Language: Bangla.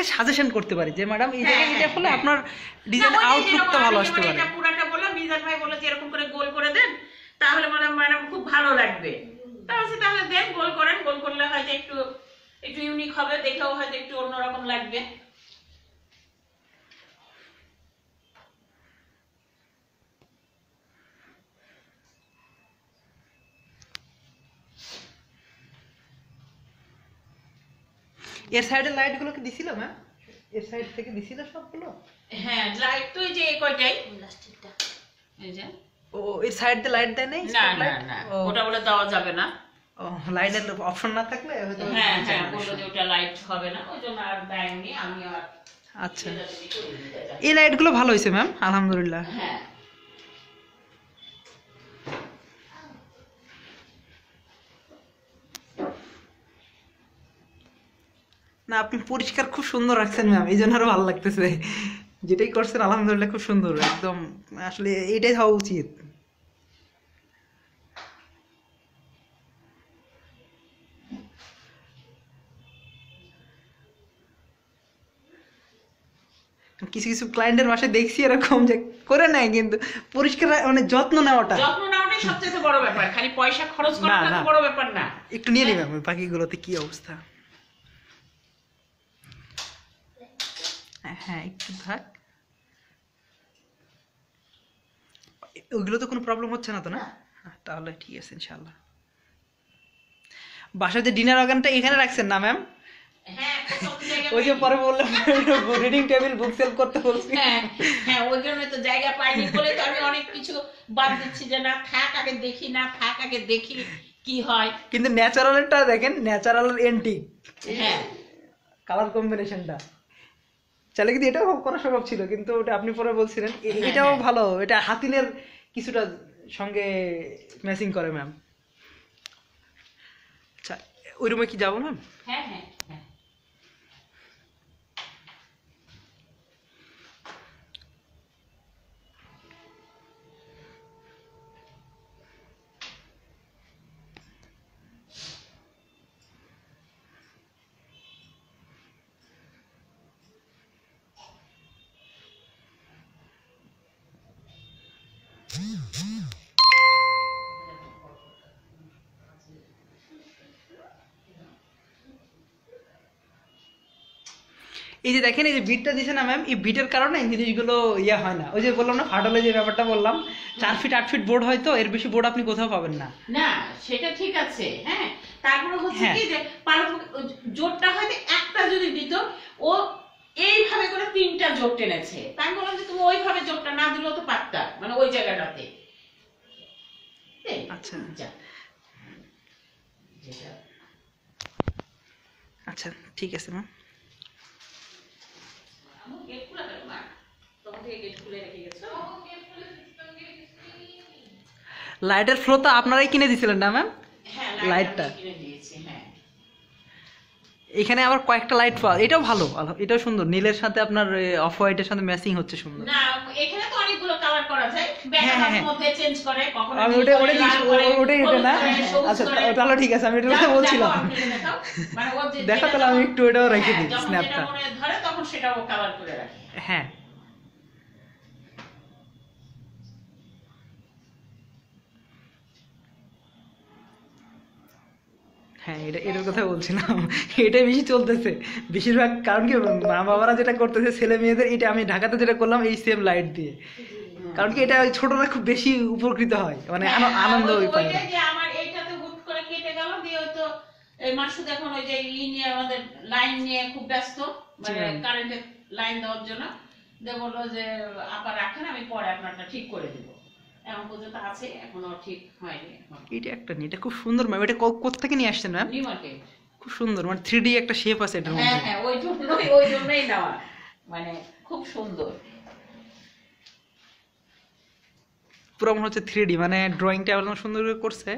একটা সাজেশন করতে পারি যে ম্যাডাম এই হ্যাঁ, জায়গায় এটা হ্যাঁ, হলে আপনার ডিজাইন হ্যাঁ। আউটলুকটা ভালো আসতে পারে এটা পুরাটা বললাম মিজান ভাই বলল যে এরকম করে গোল করে দেন তাহলে ম্যাডাম ম্যাডাম খুব ভালো লাগবে তাহলে তাহলে দেন গোল করেন গোল করলে হয়তো একটু একটু ইউনিক হবে দেখেও হয়তো একটু অন্যরকম লাগবে এর সাইডের লাইটগুলো কি দিছিল ম্যাম এর সাইড থেকে দিছিল সবগুলো হ্যাঁ লাইট তো এই যে কয়টাই প্লাস্টিকটা এই যে ও এর সাইড দিয়ে লাইট দেয় নাই না না না ওটা বলে দেওয়া যাবে না ও লাইটের অপশন না থাকলে হয়তো হ্যাঁ হ্যাঁ, হ্যাঁ বললো যে ওটা লাইট হবে না ওই জন্য আর নেই আমি আর আচ্ছা এই লাইটগুলো ভালো হয়েছে ম্যাম আলহামদুলিল্লাহ হ্যাঁ না আপনি পরিষ্কার খুব সুন্দর রাখছেন ম্যাম এই জন্য আরো ভালো লাগতেছে যেটাই করছেন আলহামদুলিল্লাহ খুব সুন্দর একদম আসলে এটাই হওয়া উচিত কিছু কিছু ক্লায়েন্টের মাসে দেখছি এরকম যে করে নেয় কিন্তু পরিষ্কার মানে যত্ন নেওয়াটা যত্ন সবচেয়ে বড় ব্যাপার খালি পয়সা খরচ করাটা বড় ব্যাপার না একটু নিয়ে হ্যাঁ। নিবে বাকিগুলোতে কি অবস্থা হ্যাঁ একটু থাক ওইগুলো তো কোনো প্রবলেম হচ্ছে না তো না হ্যাঁ, তাহলে ঠিক আছে ইনশাল্লাহ বাসার যে ডিনার অর্গানটা এখানে রাখছেন না ম্যাম ওই যে পরে বললাম রিডিং টেবিল বুক সেল করতে বলছি হ্যাঁ, হ্যাঁ ওই জন্য তো জায়গা পাইনি বলে তো আমি অনেক কিছু বাদ দিচ্ছি যে না থাক আগে দেখি না থাক আগে দেখি কি হয় কিন্তু ন্যাচারালটা দেখেন ন্যাচারাল এন্টি হ্যাঁ কালার কম্বিনেশনটা চাইলে কিন্তু এটাও করা সম্ভব ছিল কিন্তু ওটা আপনি পরে বলছিলেন হ্যাঁ, এটাও হ্যাঁ। ভালো এটা হাতিলের কিছুটা সঙ্গে ম্যাচিং করে ম্যাম হ্যাঁ। আচ্ছা ওই রুমে কি যাবো ম্যাম হ্যাঁ হ্যাঁ এই যে দেখেন এই যে বিটটা দিছে না ম্যাম এই বিটের কারণে এই জিনিসগুলো ইয়া হয় না ওই যে বললাম না ফাটলে যে ব্যাপারটা বললাম চার ফিট আট ফিট বোর্ড হয়তো এর বেশি বোর্ড আপনি কোথাও পাবেন না না সেটা ঠিক আছে হ্যাঁ তারপরে হচ্ছে হ্যাঁ। কি যে জোরটা হয়তো একটা যদি দিত ও এইভাবে করে তিনটা জোর টেনেছে তাই বললাম যে তুমি ওইভাবে জোরটা না দিলেও তো পারতা মানে ওই জায়গাটাতে আচ্ছা আচ্ছা ঠিক আছে ম্যাম লাইটের ফ্লো তো আপনারাই কিনে দিয়েছিলেন না ম্যাম লাইটটা হ্যাঁ। এখানে আবার কয়েকটা লাইট পাওয়া এটাও ভালো এটাও সুন্দর নীলের সাথে আপনার অফ হোয়াইটের সাথে ম্যাচিং হচ্ছে সুন্দর না হ্যাঁ, হ্যাঁ, আমি আচ্ছা তাহলে ঠিক আছে আমি বলছিলাম মানে দেখো তাহলে আমি একটু ওটাও রেখে দিই স্ন্যাপটা হ্যাঁ হ্যাঁ এটা এটার কথা বলছিলাম এটাই বেশি চলতেছে বেশিরভাগ কারণ কি মা বাবারা যেটা করতেছে ছেলে মেয়েদের এটা আমি ঢাকাতে যেটা করলাম এই সেম লাইট দিয়ে কারণ কি এটা ছোটরা খুব বেশি উপকৃত হয় মানে হ্যাঁ, আনন্দ এই মাসুদ এখন ওই যে ই নিয়ে আমাদের লাইন নিয়ে খুব ব্যস্ত লাইন মানে দেওয়ার জন্য যে বললো যে আপা রাখেন আমি পরে আপনারটা ঠিক করে দেবো এটা একটা এটা খুব সুন্দর ম্যাম এটা নিয়ে আসছেন খুব সুন্দর মানে থ্রি ডি একটা আছে হ্যাঁ, হ্যাঁ, মানে খুব সুন্দর পুরো মনে হচ্ছে মানে ড্রয়িংটা সুন্দর করে করছে